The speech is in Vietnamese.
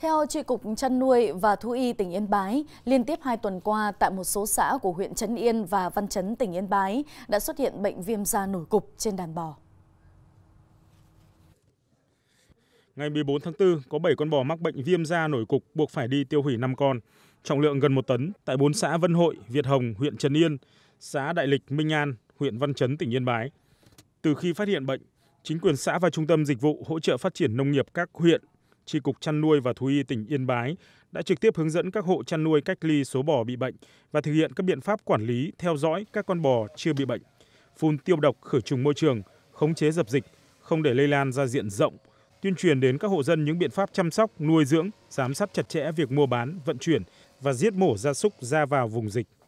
Theo Tri Cục Chăn nuôi và Thú y tỉnh Yên Bái, liên tiếp hai tuần qua tại một số xã của huyện Trấn Yên và Văn Chấn tỉnh Yên Bái đã xuất hiện bệnh viêm da nổi cục trên đàn bò. Ngày 14 tháng 4, có 7 con bò mắc bệnh viêm da nổi cục buộc phải đi tiêu hủy 5 con, trọng lượng gần 1 tấn tại 4 xã Vân Hội, Việt Hồng, huyện Trấn Yên, xã Đại Lịch, Minh An, huyện Văn Chấn, tỉnh Yên Bái. Từ khi phát hiện bệnh, chính quyền xã và trung tâm dịch vụ hỗ trợ phát triển nông nghiệp các huyện tri cục chăn nuôi và thú y tỉnh yên bái đã trực tiếp hướng dẫn các hộ chăn nuôi cách ly số bò bị bệnh và thực hiện các biện pháp quản lý theo dõi các con bò chưa bị bệnh phun tiêu độc khử trùng môi trường khống chế dập dịch không để lây lan ra diện rộng tuyên truyền đến các hộ dân những biện pháp chăm sóc nuôi dưỡng giám sát chặt chẽ việc mua bán vận chuyển và giết mổ gia súc ra vào vùng dịch